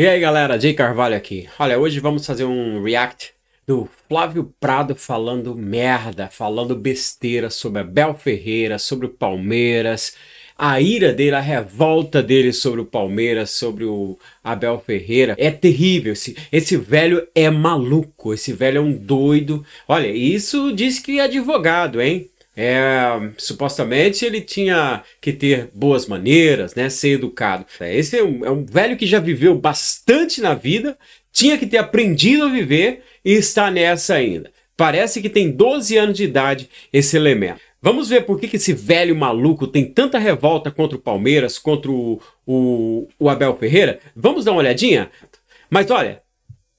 E aí galera, Jay Carvalho aqui. Olha, hoje vamos fazer um react do Flávio Prado falando merda, falando besteira sobre a Bel Ferreira, sobre o Palmeiras, a ira dele, a revolta dele sobre o Palmeiras, sobre o Abel Ferreira. É terrível, esse, esse velho é maluco, esse velho é um doido. Olha, isso diz que é advogado, hein? É, supostamente ele tinha que ter boas maneiras, né? Ser educado. É, esse é um, é um velho que já viveu bastante na vida, tinha que ter aprendido a viver e está nessa ainda. Parece que tem 12 anos de idade esse elemento. Vamos ver por que, que esse velho maluco tem tanta revolta contra o Palmeiras, contra o, o, o Abel Ferreira? Vamos dar uma olhadinha? Mas olha,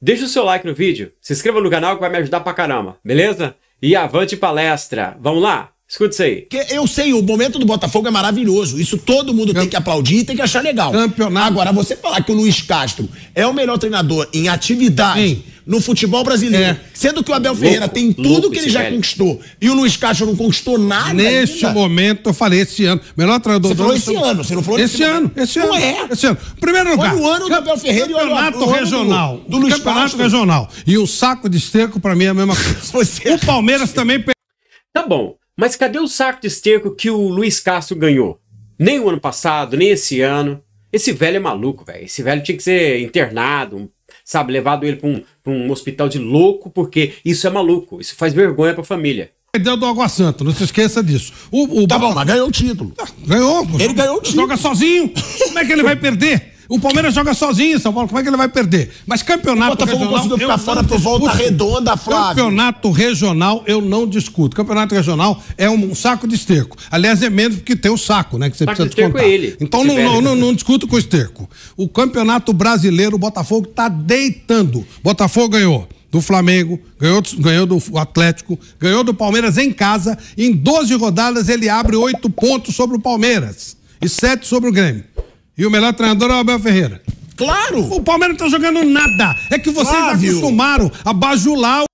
deixa o seu like no vídeo, se inscreva no canal que vai me ajudar pra caramba, beleza? e avante palestra. Vamos lá? Escuta isso aí. eu sei, o momento do Botafogo é maravilhoso. Isso todo mundo Campe... tem que aplaudir e tem que achar legal. Campeonato. Agora, você falar que o Luiz Castro é o melhor treinador em atividade, Sim no futebol brasileiro. É. Sendo que o Abel louco, Ferreira tem tudo que ele já velho. conquistou e o Luiz Castro não conquistou nada. Neste ainda. momento, eu falei esse ano. Melhor treinador você falou esse ano, você não falou esse ano. Esse ano, esse ano. Não é. Esse ano. Primeiro lugar. Foi o ano do Abel Ferreira e o Campeonato regional. Do, do Luiz Campeonato Castro. regional. E o saco de esterco, pra mim, é a mesma coisa. o Palmeiras também. Tá bom. Mas cadê o saco de esterco que o Luiz Castro ganhou? Nem o ano passado, nem esse ano. Esse velho é maluco, velho. Esse velho tinha que ser internado, um sabe, levado ele para um, pra um hospital de louco, porque isso é maluco, isso faz vergonha para a família. Perdeu do Água Santa, não se esqueça disso. O, o... Tá bom, mas ganhou o título. Ganhou. Ele ganhou o título. Joga sozinho. Como é que ele vai perder? O Palmeiras joga sozinho em São Paulo, como é que ele vai perder? Mas campeonato o Botafogo regional. Botafogo ficar fora por volta redonda, Flávio. Campeonato regional eu não discuto. Campeonato regional é um, um saco de esterco. Aliás, é menos porque tem o saco, né? Que você precisa de descontar. É ele, então não, não, não, não, discuto com o esterco. O campeonato brasileiro, o Botafogo tá deitando. Botafogo ganhou do Flamengo, ganhou, ganhou do Atlético, ganhou do Palmeiras em casa. Em 12 rodadas, ele abre oito pontos sobre o Palmeiras e sete sobre o Grêmio. E o melhor treinador é o Abel Ferreira. Claro! O Palmeiras não tá jogando nada. É que vocês Flávio. acostumaram a bajular o.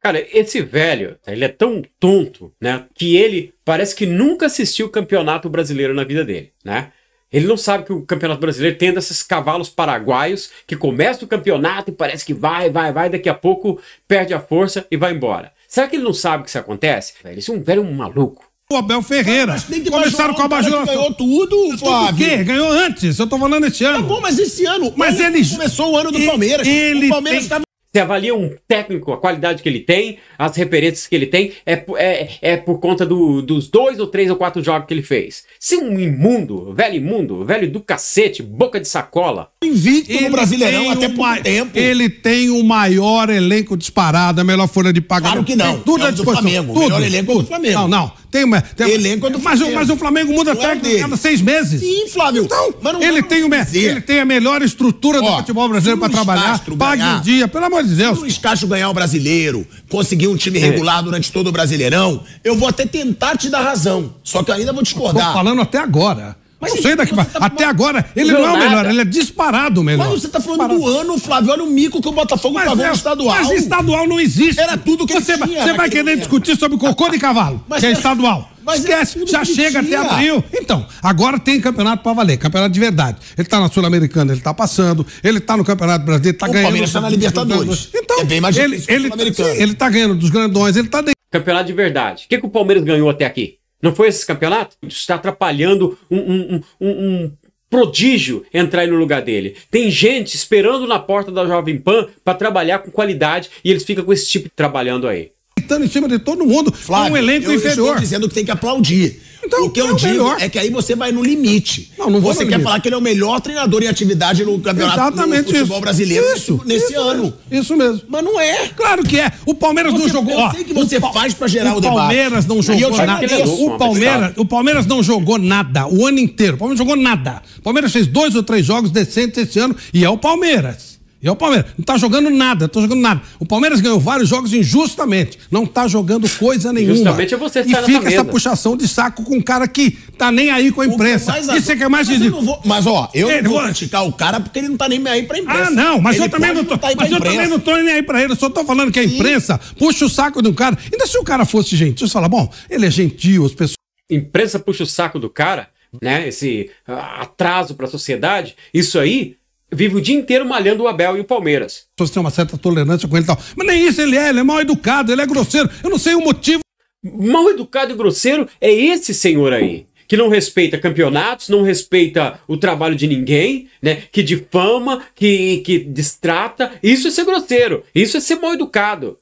Cara, esse velho, ele é tão tonto, né? Que ele parece que nunca assistiu o campeonato brasileiro na vida dele, né? Ele não sabe que o Campeonato Brasileiro tem desses cavalos paraguaios que começa o campeonato e parece que vai, vai, vai, daqui a pouco perde a força e vai embora. Será que ele não sabe o que isso acontece? Ele é um velho maluco o Abel Ferreira. Começaram com a bajulação. Ganhou tudo, Flávio. quê? Ganhou antes. Eu tô falando esse ano. Tá bom, mas esse ano. Mas ele começou o ano do Palmeiras. Ele o Palmeiras estava tá você avalia um técnico, a qualidade que ele tem, as referências que ele tem, é, é, é por conta do, dos dois ou três ou quatro jogos que ele fez. Se um imundo, velho imundo, velho do cacete, boca de sacola. Invicto ele no Brasileirão até por um tempo. Ele tem o maior elenco disparado, a melhor folha de pagamento. Claro que não. tudo é disposição. Flamengo. Tudo, melhor elenco do Flamengo. Não, não. Tem uma, tem uma elenco é do mas, mas o Flamengo muda não é técnico é cada seis meses. Sim, Flávio. Então, não, ele, não, é tem uma, ele tem a melhor estrutura Ó, do futebol brasileiro para trabalhar. Castro pague ganhar, um dia, pelo amor de Deus. Se o Escacho ganhar o brasileiro, conseguir um time é. regular durante todo o Brasileirão, eu vou até tentar te dar razão. Só que eu ainda vou discordar. Tô falando até agora. Mas não sei tá daqui pra... tá Até agora, ele não, não é o melhor, ele é disparado o melhor. Mas você tá falando disparado. do ano, Flávio, olha o mico que o Botafogo mas pagou é, no estadual. Mas estadual não existe. Era tudo que você, tinha. Você vai querer era. discutir sobre cocô de cavalo, mas que é, é- estadual. Mas é Esquece, já chega até abril. Então, agora tem campeonato pra valer, campeonato de verdade. Ele tá na Sul-Americana, ele tá passando, ele tá no Campeonato Brasileiro, tá o ganhando. O Palmeiras tá na Libertadores. Então, é bem mais então, ele, ele, ele tá ganhando dos grandões, ele tá dentro. Campeonato de verdade. O que, que o Palmeiras ganhou até aqui? Não foi esse campeonato? Está atrapalhando um, um, um, um prodígio entrar no lugar dele. Tem gente esperando na porta da Jovem Pan para trabalhar com qualidade e eles ficam com esse tipo trabalhando aí. Estando em cima de todo mundo, Flávio, um elenco eu inferior. Estou dizendo que tem que aplaudir. Então, o que eu é digo melhor. é que aí você vai no limite. Não, não você quer limite. falar que ele é o melhor treinador em atividade no campeonato Exatamente do futebol isso. brasileiro isso, nesse isso ano. Mesmo. Isso mesmo. Mas não é. Claro que é. O Palmeiras você, não jogou. Eu sei que você faz para gerar o, o debate. Palmeiras não jogou nada. o Palmeiras, o Palmeiras não jogou nada o ano inteiro. O Palmeiras jogou nada. O Palmeiras fez dois ou três jogos decentes esse ano e é o Palmeiras. E é o Palmeiras. Não tá jogando nada, tá jogando nada. O Palmeiras ganhou vários jogos injustamente. Não tá jogando coisa nenhuma. Justamente é você E fica essa puxação de saco com um cara que tá nem aí com a imprensa. Mais, Isso é que é mais mas, vou, mas ó, eu ele, não vou criticar o cara porque ele não tá nem aí pra imprensa. Ah, não, mas, ele eu também não, tô, mas eu também não tô nem aí pra ele. Eu só tô falando que a imprensa Sim. puxa o saco de um cara. Ainda se o cara fosse gentil, você fala, bom, ele é gentil, as pessoas. Imprensa puxa o saco do cara, né? Esse ah, atraso pra sociedade. Isso aí vive o dia inteiro malhando o Abel e o Palmeiras. Você tem uma certa tolerância com ele e tal. Mas nem isso ele é, ele é mal educado, ele é grosseiro. Eu não sei o motivo. Mal educado e grosseiro é esse senhor aí. Que não respeita campeonatos, não respeita o trabalho de ninguém, né? Que difama, que, que distrata. Isso é ser grosseiro, isso é ser mal educado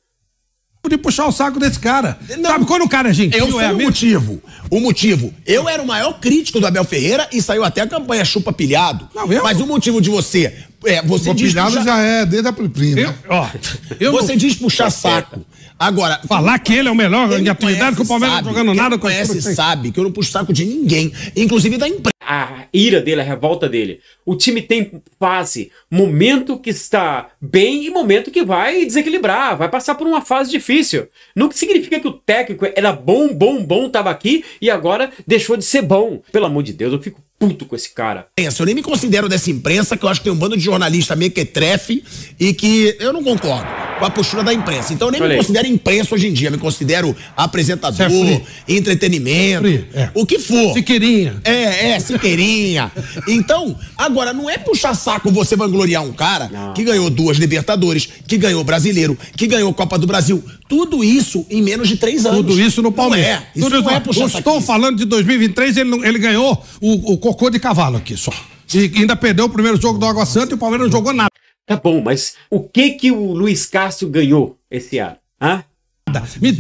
de puxar o saco desse cara. Não, Sabe quando o cara é gentil? Eu sou é o motivo. O motivo. Eu era o maior crítico do Abel Ferreira e saiu até a campanha chupa pilhado. Não, eu... Mas o motivo de você. É, você diz pilhado puxar... já é, desde a prima. Eu, ó, eu você não... diz puxar tá saco. Agora. Falar que ele é o melhor em atividade que o Palmeiras tá sabe, não jogando nada com conhece, sabe que eu não puxo saco de ninguém, inclusive da empresa a, ira dele, a revolta dele. O time tem fase, momento que está bem e momento que vai desequilibrar, vai passar por uma fase difícil. Não significa que o técnico era bom, bom, bom, estava aqui e agora deixou de ser bom. Pelo amor de Deus, eu fico puto com esse cara. Pensa, eu nem me considero dessa imprensa, que eu acho que tem um bando de jornalista meio que trefe e que eu não concordo com a postura da imprensa. Então eu nem Falei. me considero imprensa hoje em dia, me considero apresentador, é entretenimento, é, é. o que for. Siqueirinha. É, é, Siqueirinha. então, agora, não é puxar saco você vangloriar um cara não. que ganhou duas Libertadores, que ganhou Brasileiro, que ganhou Copa do Brasil. Tudo isso em menos de três anos. Tudo isso no Palmeiras. Não é. Tudo isso não é puxar Eu saco estou falando de 2023, ele, ele ganhou o, o cocô de cavalo aqui só. E ainda perdeu o primeiro jogo do Água Santa e o Palmeiras não jogou nada. Tá bom, mas o que que o Luiz Cássio ganhou esse ano? Hã?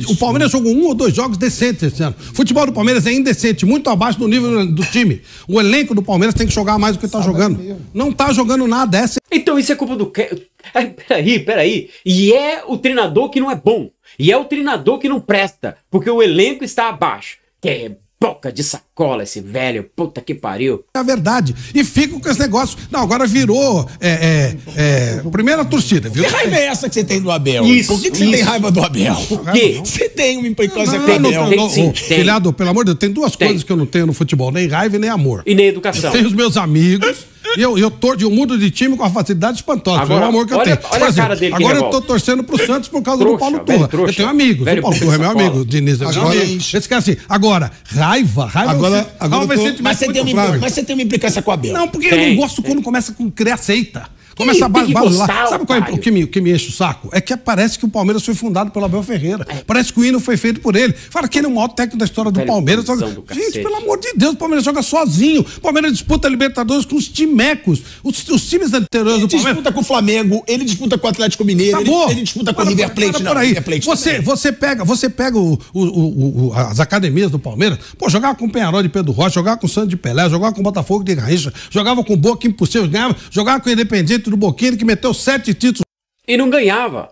O Palmeiras jogou um ou dois jogos decentes esse ano. O futebol do Palmeiras é indecente, muito abaixo do nível do time. O elenco do Palmeiras tem que jogar mais do que está jogando. Não está jogando nada. Essa... É então isso é culpa do. Peraí, peraí. E é o treinador que não é bom. E é o treinador que não presta, porque o elenco está abaixo. Que é boca de sacola esse velho, puta que pariu. É verdade. E fica com esse negócio. Não, agora virou. É, é, é, primeira torcida, viu? Que raiva é essa que você tem do Abel? Isso, Por que, que você tem raiva do Abel? Por quê? Você tem uma implicância com o Abel. Não, não, sim, Filhado, pelo amor de Deus, tem duas tem. coisas que eu não tenho no futebol: nem raiva e nem amor. E nem educação. Tem tenho os meus amigos eu, eu torço, eu mudo de time com uma facilidade espantosa. Agora, o amor que eu tenho. Olha a cara dele agora eu tô torcendo pro Santos por causa trouxa, do Paulo Turra. eu tenho amigos. Velho, o Paulo Turra é meu amigo. Diniz é meu agora, amigo. Esquece assim. Agora, raiva, raiva. Agora, agora, agora tô... mas, você tem uma, mas você tem uma implicância com a Bel. Não, porque eu não gosto quando começa com criar seita. Começa a balançar. Sabe qual é, o, que me, o que me enche o saco? É que parece que o Palmeiras foi fundado pelo Abel Ferreira. É. Parece que o hino foi feito por ele. Fala que ele é o maior técnico da história do Pera Palmeiras. Joga... Do Gente, pelo amor de Deus, o Palmeiras joga sozinho. O Palmeiras disputa Libertadores com os timecos. Os, os times anteriores ele do Palmeiras. Ele disputa com o Flamengo, ele disputa com o Atlético Mineiro, ele, ele, disputa com o River Plate. Não, por aí. River Plate você, você pega, você pega o, o, as academias do Palmeiras. Pô, jogava com o Penharol de Pedro Rocha, jogava com o Santos de Pelé, jogava com o Botafogo de Garrincha, jogava com o Boca Impossível, ganhava, jogava com o Independente do Boquini que meteu sete títulos. E não ganhava.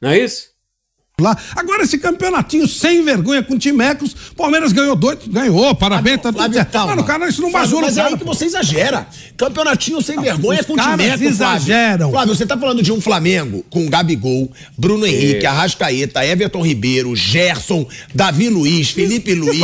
Não é isso? Lá. Agora, esse campeonatinho sem vergonha com Timecos, Palmeiras ganhou dois, ganhou, parabéns. Ah, tá, tá, Flávio, tá, mano, cara, isso não Flávio, Mas é cara. é aí que você exagera. Campeonatinho sem vergonha com Timecos. exageram. Flávio. Flávio, você tá falando de um Flamengo com Gabigol, Bruno Henrique, é. Arrascaeta, Everton Ribeiro, Gerson, Davi Luiz, Felipe isso, Luiz,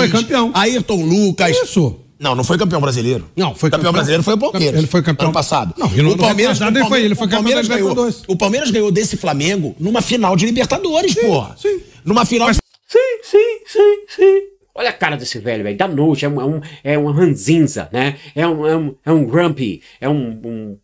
Ayrton Lucas. Isso. Não, não foi campeão brasileiro. Não, foi campeão, campeão brasileiro foi o Palmeiras. Ele foi campeão ano passado. Não, o Palmeiras, passado, ele foi, ele foi campeão ganhou, O Palmeiras ganhou desse Flamengo numa final de Libertadores, sim, porra. Sim. Numa final. Mas... Sim, sim, sim, sim. Olha a cara desse velho, velho. Da noite é um, é um, é ranzinza, né? É um, é um, é um grumpy, é um, um...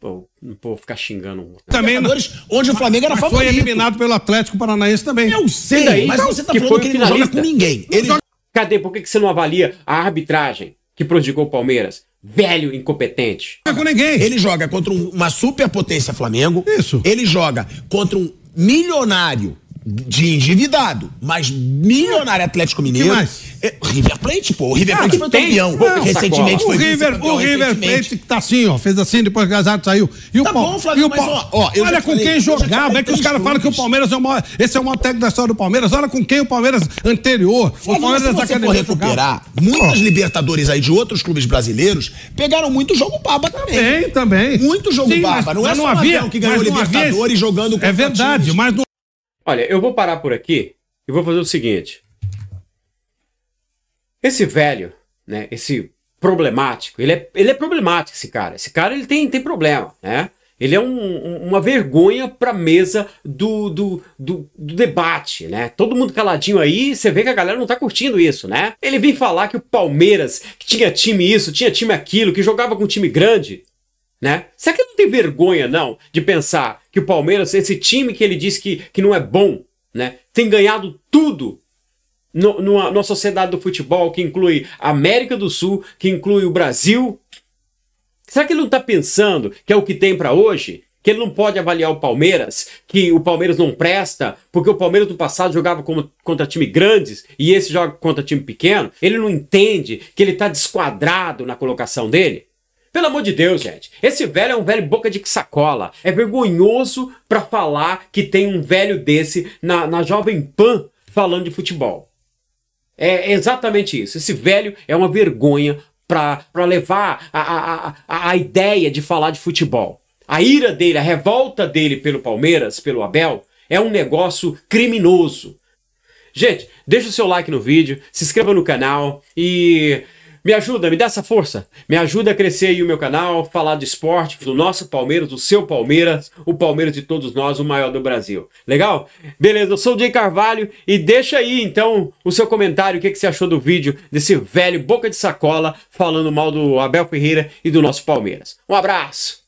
Pô, não vou ficar xingando. Também não. onde o Flamengo era favorito. Foi eliminado pelo Atlético Paranaense também. Eu sei, daí, mas então, você tá que falando que ele não joga com ninguém. Ele... Cadê? Por que, que você não avalia a arbitragem? que prodigou o Palmeiras. Velho incompetente. É com ninguém. Ele joga contra uma superpotência Flamengo. Isso. Ele joga contra um milionário de endividado, mas milionário Atlético Mineiro. É, River Plate, pô. O River Plate ah, foi tem, campeão. Não, recentemente foi o River, O River Plate que tá assim, ó. Fez assim, depois que o saiu. E tá bom, Flávio, e o mas, ó, Olha com quem jogava. É que os caras falam que o Palmeiras é o maior. Esse é o maior técnico da história do Palmeiras. Olha com quem o Palmeiras anterior. Flávio, o Palmeiras se é você for recuperar, muitas oh. Libertadores aí de outros clubes brasileiros pegaram muito jogo baba também. Também, também. Muito jogo Sim, baba. Não é só o Abel que ganhou Libertadores jogando com É verdade, mas não Olha, eu vou parar por aqui e vou fazer o seguinte. Esse velho, né, esse problemático, ele é, ele é problemático esse cara. Esse cara ele tem, tem problema, né? Ele é um, uma vergonha para a mesa do, do, do, do, debate, né? Todo mundo caladinho aí, você vê que a galera não tá curtindo isso, né? Ele vem falar que o Palmeiras que tinha time isso, tinha time aquilo, que jogava com time grande. Né? Será que ele não tem vergonha, não, de pensar que o Palmeiras, esse time que ele diz que, que não é bom, né, tem ganhado tudo no, numa, numa sociedade do futebol que inclui a América do Sul, que inclui o Brasil? Será que ele não está pensando que é o que tem para hoje? Que ele não pode avaliar o Palmeiras, que o Palmeiras não presta, porque o Palmeiras do passado jogava como, contra time grandes e esse joga contra time pequeno? Ele não entende que ele está desquadrado na colocação dele? Pelo amor de Deus, gente. Esse velho é um velho boca de sacola. É vergonhoso para falar que tem um velho desse na, na Jovem Pan falando de futebol. É exatamente isso. Esse velho é uma vergonha para levar a, a, a, a ideia de falar de futebol. A ira dele, a revolta dele pelo Palmeiras, pelo Abel, é um negócio criminoso. Gente, deixa o seu like no vídeo, se inscreva no canal e me ajuda, me dá essa força. Me ajuda a crescer aí o meu canal, falar de esporte, do nosso Palmeiras, do seu Palmeiras, o Palmeiras de todos nós, o maior do Brasil. Legal? Beleza, eu sou o Jay Carvalho e deixa aí então o seu comentário, o que, que você achou do vídeo desse velho boca de sacola falando mal do Abel Ferreira e do nosso Palmeiras. Um abraço!